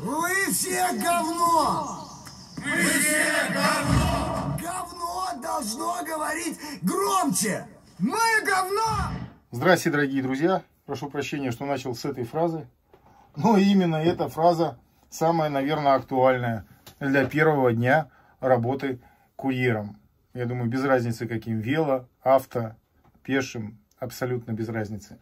Вы все говно! Мы все говно! Говно должно говорить громче! Мы говно! Здравствуйте, дорогие друзья! Прошу прощения, что начал с этой фразы. Но именно эта фраза самая, наверное, актуальная для первого дня работы курьером. Я думаю, без разницы каким, вело, авто, пешим, абсолютно без разницы.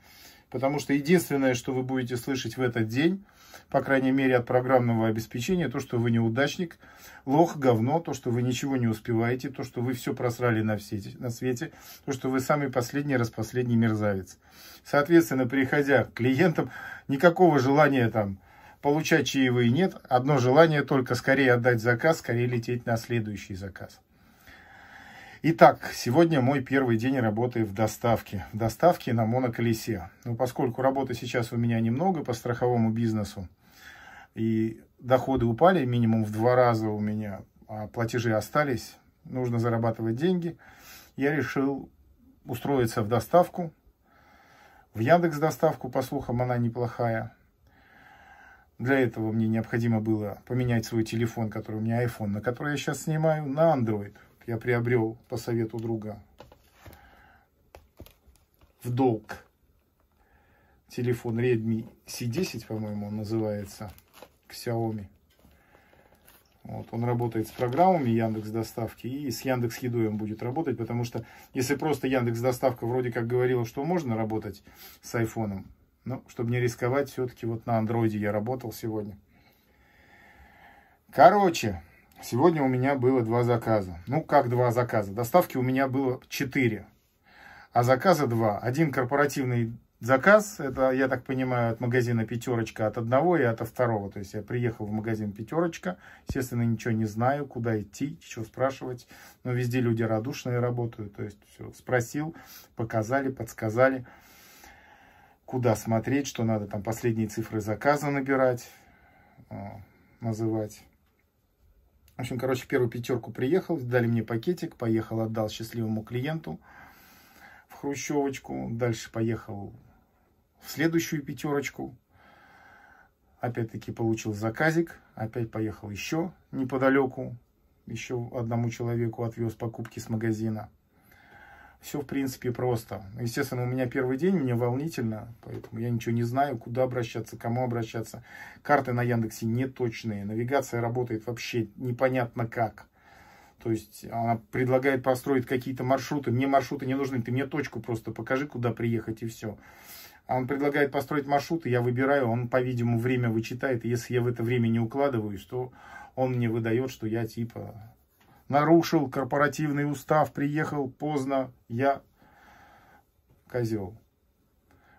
Потому что единственное, что вы будете слышать в этот день – по крайней мере, от программного обеспечения, то, что вы неудачник, лох, говно, то, что вы ничего не успеваете, то, что вы все просрали на, все, на свете, то, что вы самый последний, распоследний мерзавец. Соответственно, приходя к клиентам, никакого желания там получать чаевые нет, одно желание только скорее отдать заказ, скорее лететь на следующий заказ. Итак, сегодня мой первый день работы в доставке. В доставке на моноколесе. Но ну, поскольку работы сейчас у меня немного по страховому бизнесу, и доходы упали минимум в два раза у меня, а платежи остались, нужно зарабатывать деньги, я решил устроиться в доставку. В Яндекс доставку, по слухам, она неплохая. Для этого мне необходимо было поменять свой телефон, который у меня iPhone, на который я сейчас снимаю, на Android – я приобрел по совету друга в долг телефон Redmi C10, по-моему, он называется, к Xiaomi. Вот, он работает с программами Яндекс Доставки и с Яндекс Едой он будет работать, потому что если просто Яндекс Доставка вроде как говорила, что можно работать с айфоном, но ну, чтобы не рисковать, все-таки вот на андроиде я работал сегодня. Короче, Сегодня у меня было два заказа. Ну, как два заказа? Доставки у меня было четыре, а заказа два. Один корпоративный заказ, это, я так понимаю, от магазина «Пятерочка», от одного и от второго. То есть я приехал в магазин «Пятерочка», естественно, ничего не знаю, куда идти, чего спрашивать. Но везде люди радушные работают, то есть все, спросил, показали, подсказали, куда смотреть, что надо, там последние цифры заказа набирать, а, называть. В общем, короче, первую пятерку приехал, дали мне пакетик, поехал, отдал счастливому клиенту в хрущевочку. Дальше поехал в следующую пятерочку. Опять-таки получил заказик, опять поехал еще неподалеку, еще одному человеку отвез покупки с магазина все, в принципе, просто. Естественно, у меня первый день, мне волнительно, поэтому я ничего не знаю, куда обращаться, кому обращаться. Карты на Яндексе не точные, навигация работает вообще непонятно как. То есть она предлагает построить какие-то маршруты. Мне маршруты не нужны, ты мне точку просто покажи, куда приехать и все. А Он предлагает построить маршруты, я выбираю, он, по-видимому, время вычитает. И если я в это время не укладываюсь, то он мне выдает, что я типа нарушил корпоративный устав, приехал поздно, я козел.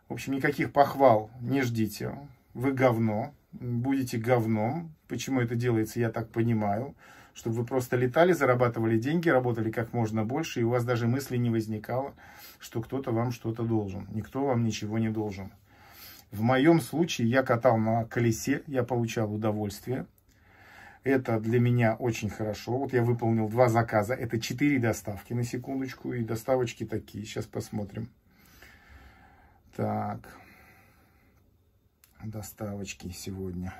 В общем, никаких похвал не ждите. Вы говно, будете говном. Почему это делается, я так понимаю. Чтобы вы просто летали, зарабатывали деньги, работали как можно больше, и у вас даже мысли не возникало, что кто-то вам что-то должен. Никто вам ничего не должен. В моем случае я катал на колесе, я получал удовольствие. Это для меня очень хорошо. Вот я выполнил два заказа. Это четыре доставки на секундочку. И доставочки такие. Сейчас посмотрим. Так. Доставочки сегодня.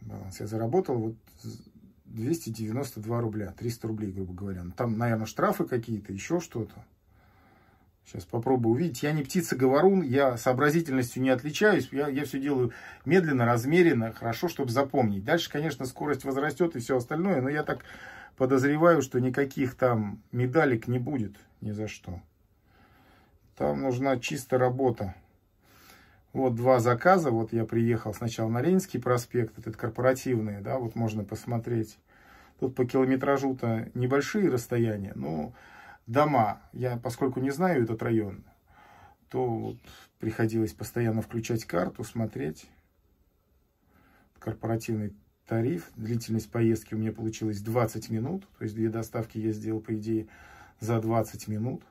Баланс я заработал. Вот 292 рубля. 300 рублей, грубо говоря. Ну, там, наверное, штрафы какие-то, еще что-то. Сейчас попробую увидеть. Я не птица-говорун, я сообразительностью не отличаюсь. Я, я все делаю медленно, размеренно, хорошо, чтобы запомнить. Дальше, конечно, скорость возрастет и все остальное, но я так подозреваю, что никаких там медалек не будет ни за что. Там нужна чисто работа. Вот два заказа. Вот я приехал сначала на Ленинский проспект, этот корпоративный, да, вот можно посмотреть. Тут по километражу-то небольшие расстояния, но дома. Я, поскольку не знаю этот район, то вот приходилось постоянно включать карту, смотреть. Корпоративный тариф, длительность поездки у меня получилась 20 минут. То есть две доставки я сделал, по идее, за 20 минут.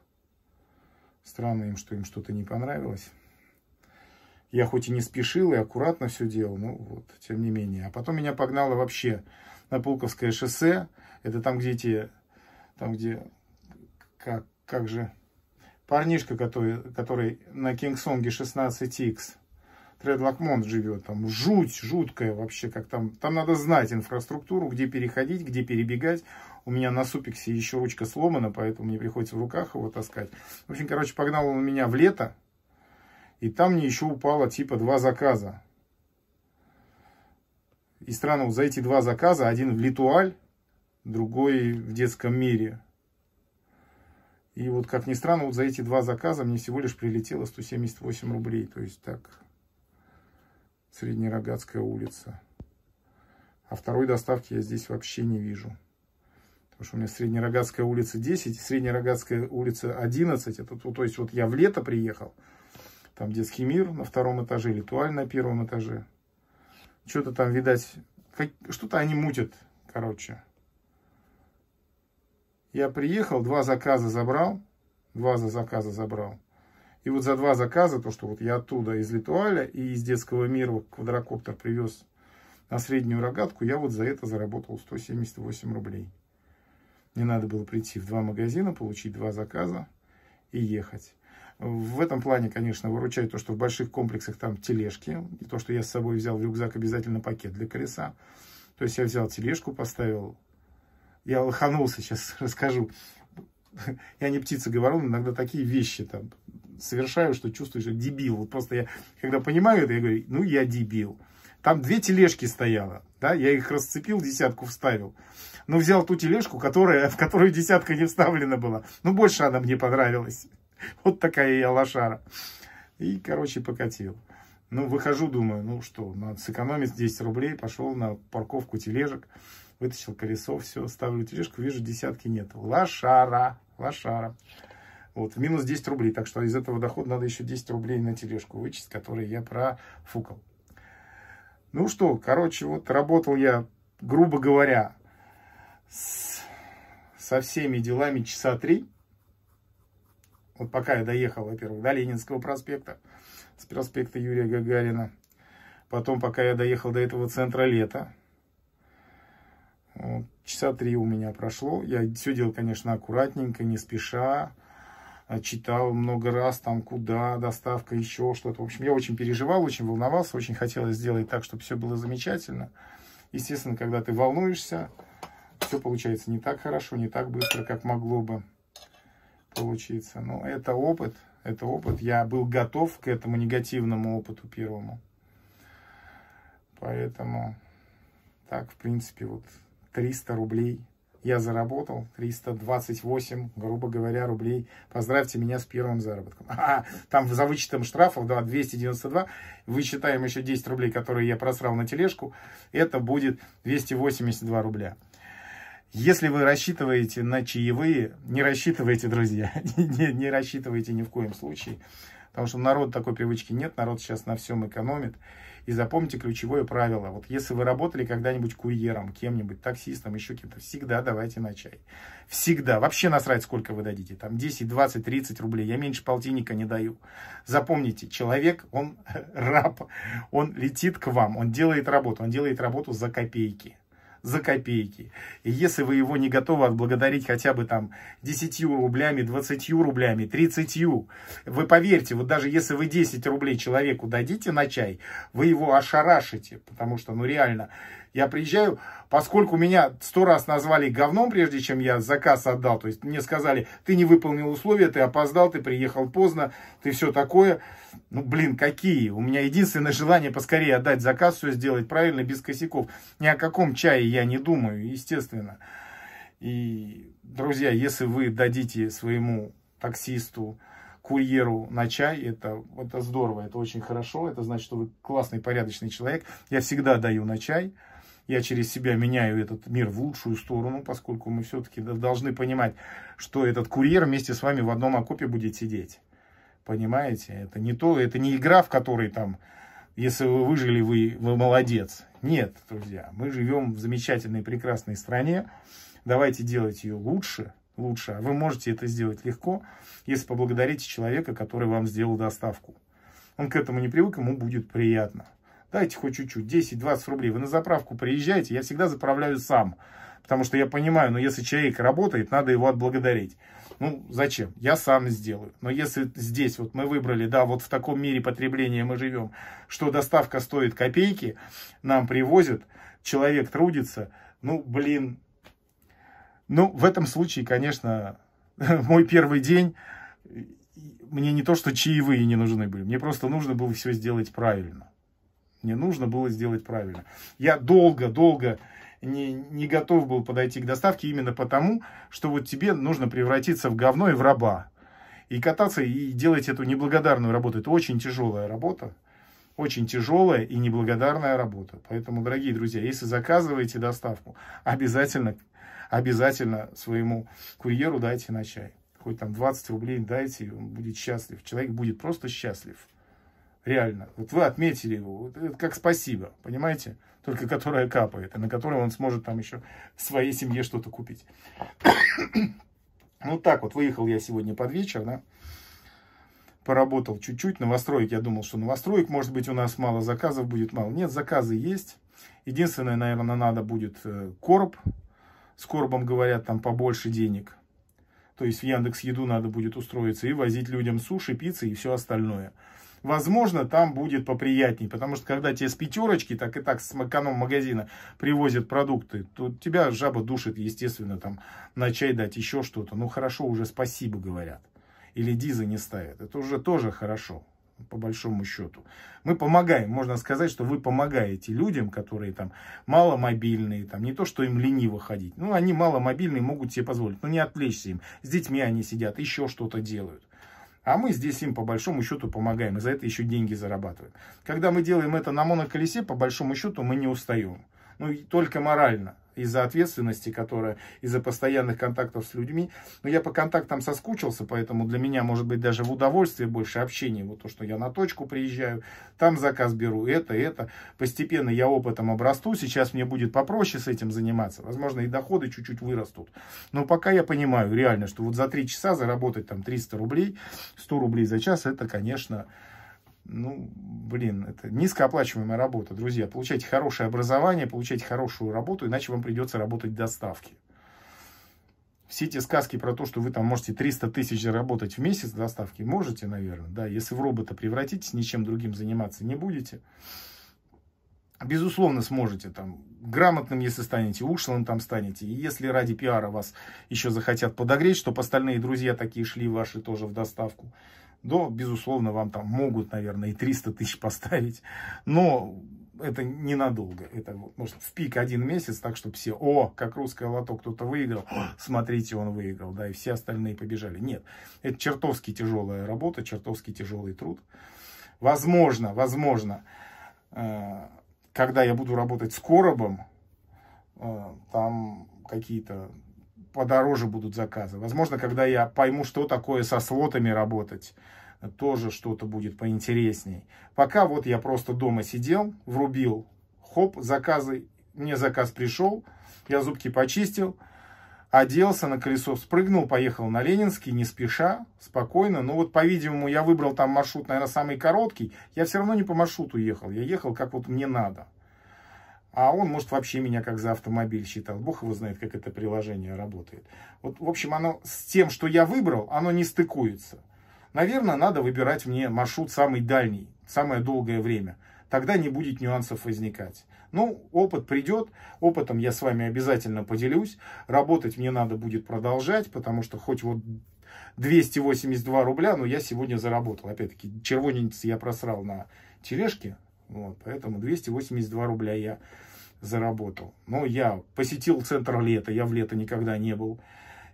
Странно им, что им что-то не понравилось. Я хоть и не спешил, и аккуратно все делал, но вот, тем не менее. А потом меня погнало вообще на Пулковское шоссе. Это там, где те, там, где как, как же, парнишка, который, который на Кингсонге 16X, Тредлакмонт живет, там жуть, жуткая вообще, как там, там надо знать инфраструктуру, где переходить, где перебегать, у меня на супиксе еще ручка сломана, поэтому мне приходится в руках его таскать. В общем, короче, погнал он меня в лето, и там мне еще упало типа два заказа. И странно, за эти два заказа, один в Литуаль, другой в детском мире – и вот, как ни странно, вот за эти два заказа мне всего лишь прилетело 178 рублей. То есть так, Среднерогатская улица. А второй доставки я здесь вообще не вижу. Потому что у меня Среднерогатская улица 10, Среднерогатская улица 11. Это, то есть вот я в лето приехал, там детский мир на втором этаже, ритуаль на первом этаже. Что-то там, видать, что-то они мутят, короче. Я приехал, два заказа забрал, два за заказа забрал. И вот за два заказа, то, что вот я оттуда из Литуаля и из детского мира квадрокоптер привез на среднюю рогатку, я вот за это заработал 178 рублей. Не надо было прийти в два магазина, получить два заказа и ехать. В этом плане, конечно, выручает то, что в больших комплексах там тележки. И то, что я с собой взял в рюкзак обязательно пакет для колеса. То есть я взял тележку, поставил я лоханулся сейчас, расскажу. Я не птица говорю, иногда такие вещи там совершаю, что чувствую, что дебил. Вот просто я, когда понимаю это, я говорю, ну я дебил. Там две тележки стояло, да, я их расцепил, десятку вставил. Но ну, взял ту тележку, которая, в которую десятка не вставлена была. Ну, больше она мне понравилась. Вот такая я лошара. И, короче, покатил. Ну, выхожу, думаю, ну что, надо сэкономить 10 рублей. Пошел на парковку тележек. Вытащил колесо, все, ставлю тележку, вижу, десятки нет. Лошара, лошара. Вот, минус 10 рублей. Так что из этого дохода надо еще 10 рублей на тележку вычесть, которые я профукал. Ну что, короче, вот работал я, грубо говоря, с, со всеми делами часа три. Вот пока я доехал, во-первых, до Ленинского проспекта, с проспекта Юрия Гагарина. Потом, пока я доехал до этого центра лета, Часа три у меня прошло. Я все делал, конечно, аккуратненько, не спеша. А, читал много раз, там, куда, доставка, еще что-то. В общем, я очень переживал, очень волновался, очень хотелось сделать так, чтобы все было замечательно. Естественно, когда ты волнуешься, все получается не так хорошо, не так быстро, как могло бы получиться. Но это опыт, это опыт. Я был готов к этому негативному опыту первому. Поэтому так, в принципе, вот 300 рублей. Я заработал 328, грубо говоря, рублей. Поздравьте меня с первым заработком. А, там за вычетом штрафов, да, 292. Вычитаем еще 10 рублей, которые я просрал на тележку. Это будет 282 рубля. Если вы рассчитываете на чаевые, не рассчитывайте, друзья. не, не рассчитывайте ни в коем случае. Потому что народ такой привычки нет. Народ сейчас на всем экономит. И запомните ключевое правило. Вот если вы работали когда-нибудь курьером, кем-нибудь, таксистом, еще кем-то, всегда давайте на чай. Всегда. Вообще насрать, сколько вы дадите. Там 10, 20, 30 рублей. Я меньше полтинника не даю. Запомните, человек, он раб, он летит к вам, он делает работу, он делает работу за копейки за копейки. И если вы его не готовы отблагодарить хотя бы там 10 рублями, 20 рублями, 30, вы поверьте, вот даже если вы 10 рублей человеку дадите на чай, вы его ошарашите, потому что, ну реально, я приезжаю, поскольку меня сто раз назвали говном, прежде чем я заказ отдал. То есть мне сказали, ты не выполнил условия, ты опоздал, ты приехал поздно, ты все такое. Ну, блин, какие? У меня единственное желание поскорее отдать заказ, все сделать правильно, без косяков. Ни о каком чае я не думаю, естественно. И, друзья, если вы дадите своему таксисту, курьеру на чай, это, это здорово, это очень хорошо, это значит, что вы классный, порядочный человек. Я всегда даю на чай я через себя меняю этот мир в лучшую сторону, поскольку мы все-таки должны понимать, что этот курьер вместе с вами в одном окопе будет сидеть. Понимаете? Это не то, это не игра, в которой там, если вы выжили, вы, вы молодец. Нет, друзья, мы живем в замечательной, прекрасной стране. Давайте делать ее лучше, лучше. А вы можете это сделать легко, если поблагодарите человека, который вам сделал доставку. Он к этому не привык, ему будет приятно дайте хоть чуть-чуть, 10-20 рублей, вы на заправку приезжаете, я всегда заправляю сам, потому что я понимаю, но если человек работает, надо его отблагодарить. Ну, зачем? Я сам сделаю. Но если здесь вот мы выбрали, да, вот в таком мире потребления мы живем, что доставка стоит копейки, нам привозят, человек трудится, ну, блин, ну, в этом случае, конечно, мой первый день, мне не то, что чаевые не нужны были, мне просто нужно было все сделать правильно. Мне нужно было сделать правильно. Я долго-долго не, не готов был подойти к доставке именно потому, что вот тебе нужно превратиться в говно и в раба. И кататься, и делать эту неблагодарную работу. Это очень тяжелая работа. Очень тяжелая и неблагодарная работа. Поэтому, дорогие друзья, если заказываете доставку, обязательно, обязательно своему курьеру дайте на чай. Хоть там 20 рублей дайте, он будет счастлив. Человек будет просто счастлив. Реально. Вот вы отметили его. Вот это как спасибо, понимаете? Только которая капает, и на которой он сможет там еще своей семье что-то купить. ну так вот. Выехал я сегодня под вечер, да? Поработал чуть-чуть. Новостроек, я думал, что новостроек, может быть, у нас мало заказов будет, мало. Нет, заказы есть. Единственное, наверное, надо будет э, короб. С коробом, говорят, там побольше денег. То есть в Яндекс Еду надо будет устроиться и возить людям суши, пиццы и все остальное возможно, там будет поприятней. Потому что, когда тебе с пятерочки, так и так с эконом-магазина привозят продукты, то тебя жаба душит, естественно, там на чай дать еще что-то. Ну, хорошо, уже спасибо говорят. Или дизы не ставят. Это уже тоже хорошо по большому счету. Мы помогаем, можно сказать, что вы помогаете людям, которые там маломобильные, там не то, что им лениво ходить, ну, они маломобильные, могут себе позволить, но ну, не отвлечься им. С детьми они сидят, еще что-то делают. А мы здесь им по большому счету помогаем, и за это еще деньги зарабатываем. Когда мы делаем это на моноколесе, по большому счету мы не устаем. Ну, только морально из-за ответственности, которая из-за постоянных контактов с людьми. Но я по контактам соскучился, поэтому для меня, может быть, даже в удовольствие больше общения. Вот то, что я на точку приезжаю, там заказ беру, это, это. Постепенно я опытом обрасту, сейчас мне будет попроще с этим заниматься. Возможно, и доходы чуть-чуть вырастут. Но пока я понимаю реально, что вот за 3 часа заработать там 300 рублей, 100 рублей за час, это, конечно, ну, блин, это низкооплачиваемая работа, друзья. Получайте хорошее образование, получайте хорошую работу, иначе вам придется работать доставки. Все эти сказки про то, что вы там можете 300 тысяч заработать в месяц доставки, можете, наверное, да, если в робота превратитесь, ничем другим заниматься не будете. Безусловно, сможете там грамотным, если станете, ушлым там станете. И если ради пиара вас еще захотят подогреть, чтобы остальные друзья такие шли ваши тоже в доставку, да, безусловно, вам там могут, наверное, и 300 тысяч поставить, но это ненадолго. Это может в пик один месяц, так чтобы все, о, как русское лото кто-то выиграл, смотрите, он выиграл, да, и все остальные побежали. Нет, это чертовски тяжелая работа, чертовски тяжелый труд. Возможно, возможно, э, когда я буду работать с коробом, э, там какие-то подороже будут заказы. Возможно, когда я пойму, что такое со слотами работать, тоже что-то будет поинтересней. Пока вот я просто дома сидел, врубил, хоп, заказы, мне заказ пришел, я зубки почистил, оделся, на колесо спрыгнул, поехал на Ленинский, не спеша, спокойно. Но ну вот, по-видимому, я выбрал там маршрут, наверное, самый короткий. Я все равно не по маршруту ехал, я ехал, как вот мне надо. А он, может, вообще меня как за автомобиль считал. Бог его знает, как это приложение работает. Вот, в общем, оно с тем, что я выбрал, оно не стыкуется. Наверное, надо выбирать мне маршрут самый дальний, самое долгое время. Тогда не будет нюансов возникать. Ну, опыт придет, опытом я с вами обязательно поделюсь. Работать мне надо будет продолжать, потому что хоть вот 282 рубля, но я сегодня заработал. Опять-таки, червонец я просрал на тележке, вот, поэтому 282 рубля я заработал. Но я посетил центр лета, я в лето никогда не был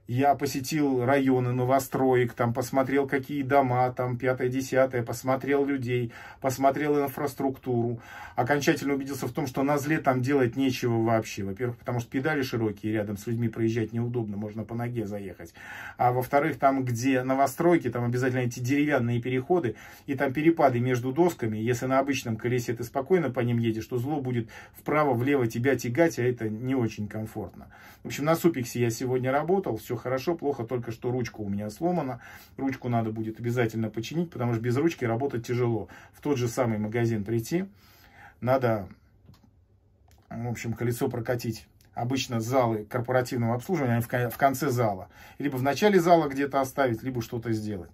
я посетил районы новостроек, там посмотрел, какие дома, там пятое, десятое, посмотрел людей, посмотрел инфраструктуру. Окончательно убедился в том, что на зле там делать нечего вообще. Во-первых, потому что педали широкие, рядом с людьми проезжать неудобно, можно по ноге заехать. А во-вторых, там, где новостройки, там обязательно эти деревянные переходы, и там перепады между досками. Если на обычном колесе ты спокойно по ним едешь, то зло будет вправо-влево тебя тягать, а это не очень комфортно. В общем, на Супиксе я сегодня работал, все все хорошо, плохо только, что ручка у меня сломана. Ручку надо будет обязательно починить, потому что без ручки работать тяжело. В тот же самый магазин прийти, надо, в общем, колесо прокатить обычно залы корпоративного обслуживания, они в конце зала. Либо в начале зала где-то оставить, либо что-то сделать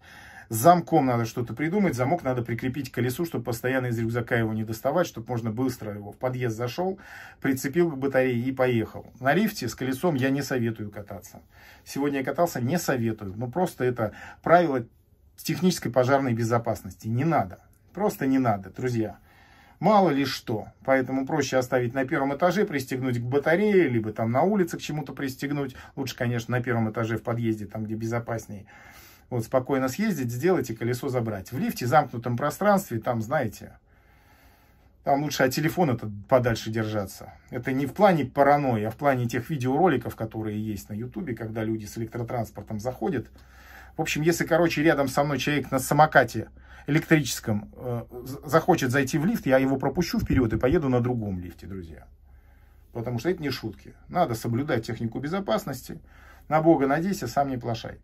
замком надо что-то придумать, замок надо прикрепить к колесу, чтобы постоянно из рюкзака его не доставать, чтобы можно быстро его в подъезд зашел, прицепил к батарее и поехал. На лифте с колесом я не советую кататься. Сегодня я катался, не советую. Ну, просто это правило технической пожарной безопасности. Не надо. Просто не надо, друзья. Мало ли что. Поэтому проще оставить на первом этаже, пристегнуть к батарее, либо там на улице к чему-то пристегнуть. Лучше, конечно, на первом этаже в подъезде, там, где безопаснее вот спокойно съездить, сделать и колесо забрать. В лифте, в замкнутом пространстве, там, знаете, там лучше от телефона -то подальше держаться. Это не в плане паранойи, а в плане тех видеороликов, которые есть на ютубе, когда люди с электротранспортом заходят. В общем, если, короче, рядом со мной человек на самокате электрическом э, захочет зайти в лифт, я его пропущу вперед и поеду на другом лифте, друзья. Потому что это не шутки. Надо соблюдать технику безопасности. На Бога надейся, сам не плашай.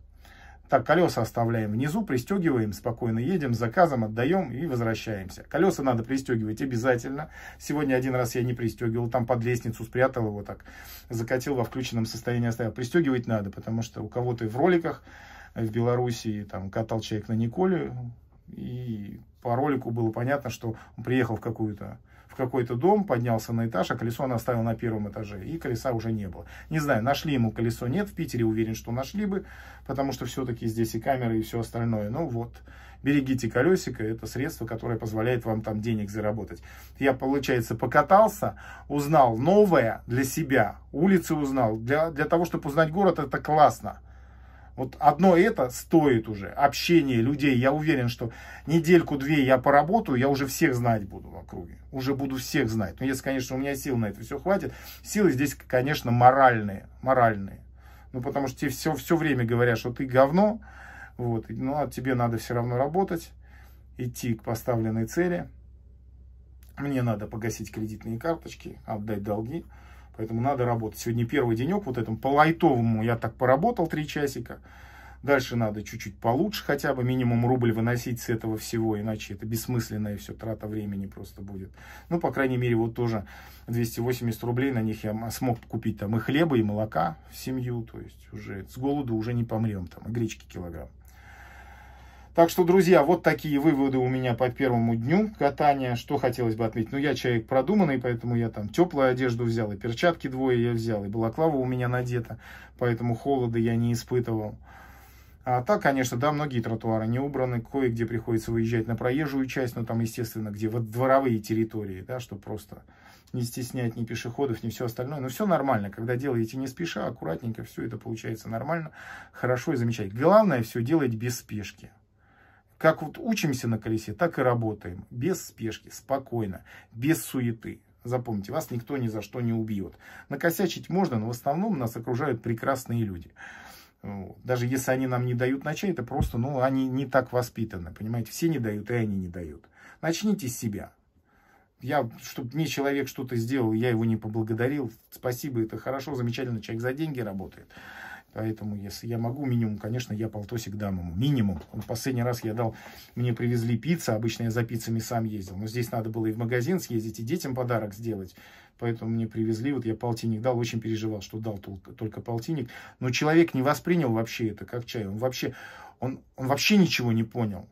Так, колеса оставляем внизу, пристегиваем, спокойно едем, заказом отдаем и возвращаемся. Колеса надо пристегивать обязательно. Сегодня один раз я не пристегивал, там под лестницу спрятал его так, закатил во включенном состоянии, оставил. Пристегивать надо, потому что у кого-то в роликах э, в Белоруссии там катал человек на Николе, и по ролику было понятно, что он приехал в какую-то в какой-то дом, поднялся на этаж, а колесо он оставил на первом этаже, и колеса уже не было. Не знаю, нашли ему колесо, нет, в Питере уверен, что нашли бы, потому что все-таки здесь и камеры, и все остальное. Ну вот, берегите колесико, это средство, которое позволяет вам там денег заработать. Я, получается, покатался, узнал новое для себя, улицы узнал. Для, для того, чтобы узнать город, это классно. Вот одно это стоит уже, общение людей. Я уверен, что недельку-две я поработаю, я уже всех знать буду в округе. Уже буду всех знать. Но ну, если, конечно, у меня сил на это все хватит. Силы здесь, конечно, моральные. Моральные. Ну, потому что тебе все, все время говорят, что ты говно. Вот, ну, а тебе надо все равно работать, идти к поставленной цели. Мне надо погасить кредитные карточки, отдать долги. Поэтому надо работать. Сегодня первый денек вот этому по лайтовому я так поработал три часика. Дальше надо чуть-чуть получше хотя бы, минимум рубль выносить с этого всего, иначе это бессмысленная все трата времени просто будет. Ну, по крайней мере, вот тоже 280 рублей на них я смог купить там и хлеба, и молока в семью, то есть уже с голоду уже не помрем там, и гречки килограмм. Так что, друзья, вот такие выводы у меня по первому дню катания. Что хотелось бы отметить? Ну, я человек продуманный, поэтому я там теплую одежду взял, и перчатки двое я взял, и балаклава у меня надета, поэтому холода я не испытывал. А так, конечно, да, многие тротуары не убраны, кое-где приходится выезжать на проезжую часть, но там, естественно, где вот дворовые территории, да, чтобы просто не стеснять ни пешеходов, ни все остальное. Но все нормально, когда делаете не спеша, аккуратненько, все это получается нормально, хорошо и замечательно. Главное, все делать без спешки. Как вот учимся на колесе, так и работаем. Без спешки, спокойно, без суеты. Запомните, вас никто ни за что не убьет. Накосячить можно, но в основном нас окружают прекрасные люди. Даже если они нам не дают начать, это просто, ну, они не так воспитаны. Понимаете, все не дают, и они не дают. Начните с себя. Я, чтобы мне человек что-то сделал, я его не поблагодарил. Спасибо, это хорошо, замечательно, человек за деньги работает. Поэтому, если я могу, минимум, конечно, я полтосик дам ему. Минимум. Он последний раз я дал, мне привезли пицца, обычно я за пиццами сам ездил. Но здесь надо было и в магазин съездить, и детям подарок сделать. Поэтому мне привезли, вот я полтинник дал, очень переживал, что дал только, только полтинник. Но человек не воспринял вообще это как чай. Он вообще, он, он вообще ничего не понял.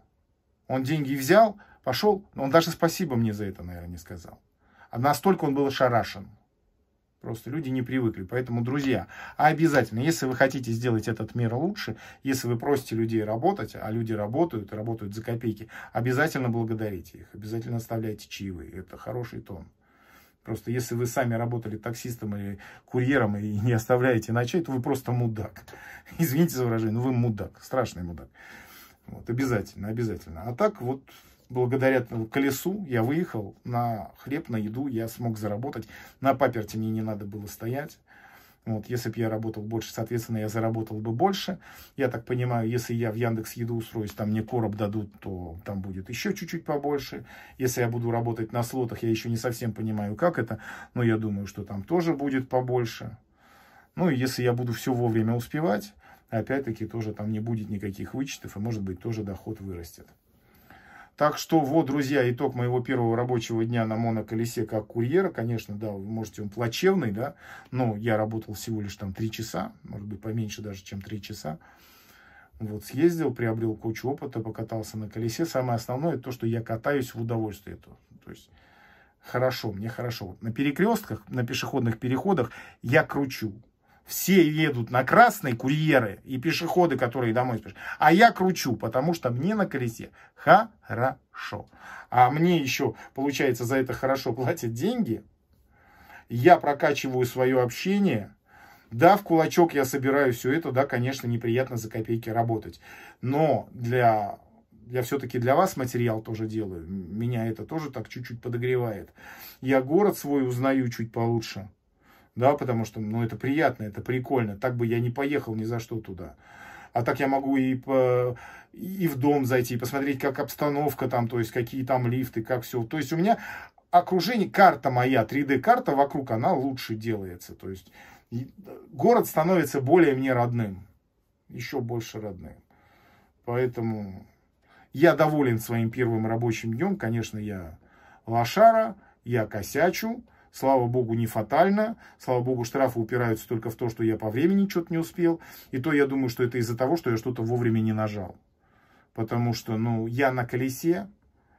Он деньги взял, пошел, он даже спасибо мне за это, наверное, не сказал. А настолько он был ошарашен. Просто люди не привыкли. Поэтому, друзья, обязательно, если вы хотите сделать этот мир лучше, если вы просите людей работать, а люди работают, работают за копейки, обязательно благодарите их, обязательно оставляйте чаевые. Это хороший тон. Просто если вы сами работали таксистом или курьером и не оставляете ночей, то вы просто мудак. Извините за выражение, но вы мудак, страшный мудак. Вот, обязательно, обязательно. А так вот благодаря колесу я выехал на хлеб, на еду, я смог заработать. На паперте мне не надо было стоять. Вот, если бы я работал больше, соответственно, я заработал бы больше. Я так понимаю, если я в Яндекс Еду устроюсь, там мне короб дадут, то там будет еще чуть-чуть побольше. Если я буду работать на слотах, я еще не совсем понимаю, как это, но я думаю, что там тоже будет побольше. Ну, и если я буду все вовремя успевать, опять-таки тоже там не будет никаких вычетов, и, может быть, тоже доход вырастет. Так что вот, друзья, итог моего первого рабочего дня на моноколесе как курьера. Конечно, да, вы можете, он плачевный, да, но я работал всего лишь там 3 часа, может быть, поменьше даже, чем 3 часа. Вот съездил, приобрел кучу опыта, покатался на колесе. Самое основное, то, что я катаюсь в удовольствие. То, то есть, хорошо, мне хорошо. На перекрестках, на пешеходных переходах я кручу все едут на красный, курьеры и пешеходы, которые домой спешат. А я кручу, потому что мне на колесе хорошо. А мне еще, получается, за это хорошо платят деньги. Я прокачиваю свое общение. Да, в кулачок я собираю все это. Да, конечно, неприятно за копейки работать. Но для... Я все-таки для вас материал тоже делаю. Меня это тоже так чуть-чуть подогревает. Я город свой узнаю чуть получше да, потому что, ну, это приятно, это прикольно, так бы я не поехал ни за что туда. А так я могу и, по, и в дом зайти, и посмотреть, как обстановка там, то есть какие там лифты, как все. То есть у меня окружение, карта моя, 3D-карта вокруг, она лучше делается. То есть э, город становится более мне родным, еще больше родным. Поэтому я доволен своим первым рабочим днем. Конечно, я лошара, я косячу, Слава богу, не фатально. Слава богу, штрафы упираются только в то, что я по времени что-то не успел. И то я думаю, что это из-за того, что я что-то вовремя не нажал. Потому что, ну, я на колесе,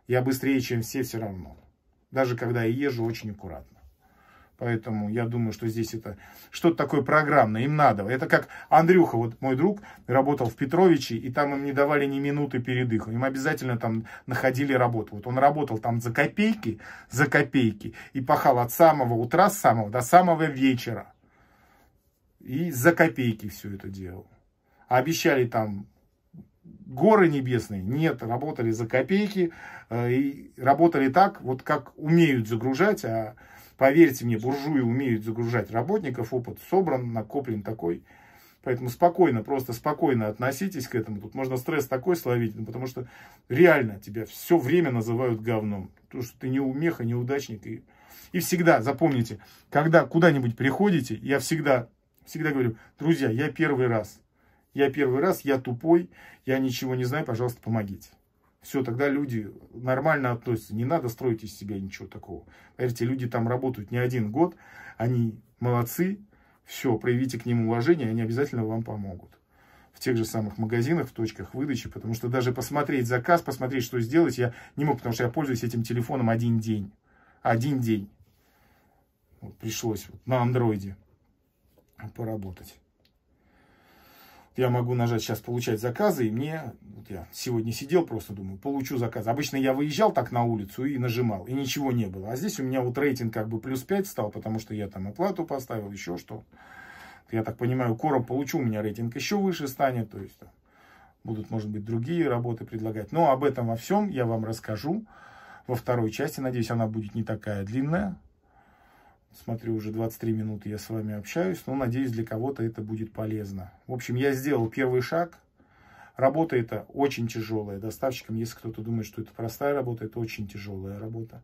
я быстрее, чем все все равно. Даже когда я езжу очень аккуратно. Поэтому я думаю, что здесь это что-то такое программное, им надо. Это как Андрюха, вот мой друг, работал в Петровиче, и там им не давали ни минуты передыха. Им обязательно там находили работу. Вот он работал там за копейки, за копейки, и пахал от самого утра, с самого до самого вечера. И за копейки все это делал. А обещали там горы небесные. Нет, работали за копейки, э, и работали так, вот как умеют загружать, а Поверьте мне, буржуи умеют загружать работников, опыт собран, накоплен такой. Поэтому спокойно, просто спокойно относитесь к этому. Тут можно стресс такой словить, ну, потому что реально тебя все время называют говном. То, что ты не умеха, неудачник. И, и всегда, запомните, когда куда-нибудь приходите, я всегда, всегда говорю, друзья, я первый раз. Я первый раз, я тупой, я ничего не знаю, пожалуйста, помогите. Все, тогда люди нормально относятся. Не надо строить из себя ничего такого. Поверьте, люди там работают не один год. Они молодцы. Все, проявите к ним уважение, они обязательно вам помогут. В тех же самых магазинах, в точках выдачи. Потому что даже посмотреть заказ, посмотреть, что сделать, я не мог, потому что я пользуюсь этим телефоном один день. Один день. Вот пришлось вот на андроиде поработать я могу нажать сейчас «Получать заказы», и мне, вот я сегодня сидел просто, думаю, получу заказ. Обычно я выезжал так на улицу и нажимал, и ничего не было. А здесь у меня вот рейтинг как бы плюс 5 стал, потому что я там оплату поставил, еще что. Я так понимаю, короб получу, у меня рейтинг еще выше станет, то есть там, будут, может быть, другие работы предлагать. Но об этом во всем я вам расскажу во второй части. Надеюсь, она будет не такая длинная. Смотрю, уже 23 минуты я с вами общаюсь, но надеюсь, для кого-то это будет полезно. В общем, я сделал первый шаг. Работа это очень тяжелая. Доставщикам, если кто-то думает, что это простая работа, это очень тяжелая работа.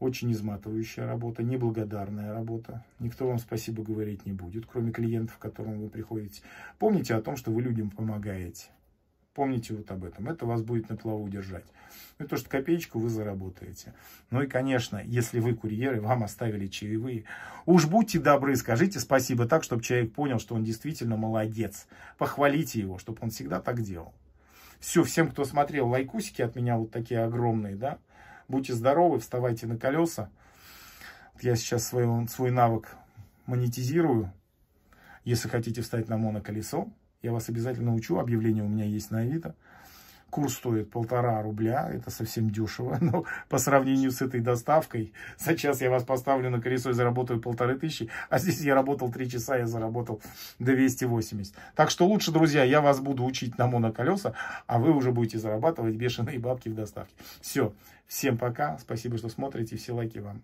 Очень изматывающая работа, неблагодарная работа. Никто вам спасибо говорить не будет, кроме клиентов, к которым вы приходите. Помните о том, что вы людям помогаете. Помните вот об этом. Это вас будет на плаву держать. Ну, то, что копеечку вы заработаете. Ну и, конечно, если вы курьеры, вам оставили чаевые. Уж будьте добры, скажите спасибо так, чтобы человек понял, что он действительно молодец. Похвалите его, чтобы он всегда так делал. Все, всем, кто смотрел, лайкусики от меня вот такие огромные, да. Будьте здоровы, вставайте на колеса. Я сейчас свой, свой навык монетизирую. Если хотите встать на моноколесо, я вас обязательно учу. Объявление у меня есть на Авито. Курс стоит полтора рубля, это совсем дешево, но по сравнению с этой доставкой, сейчас я вас поставлю на колесо и заработаю полторы тысячи, а здесь я работал три часа, я заработал 280. Так что лучше, друзья, я вас буду учить на моноколеса, а вы уже будете зарабатывать бешеные бабки в доставке. Все, всем пока, спасибо, что смотрите, все лайки вам.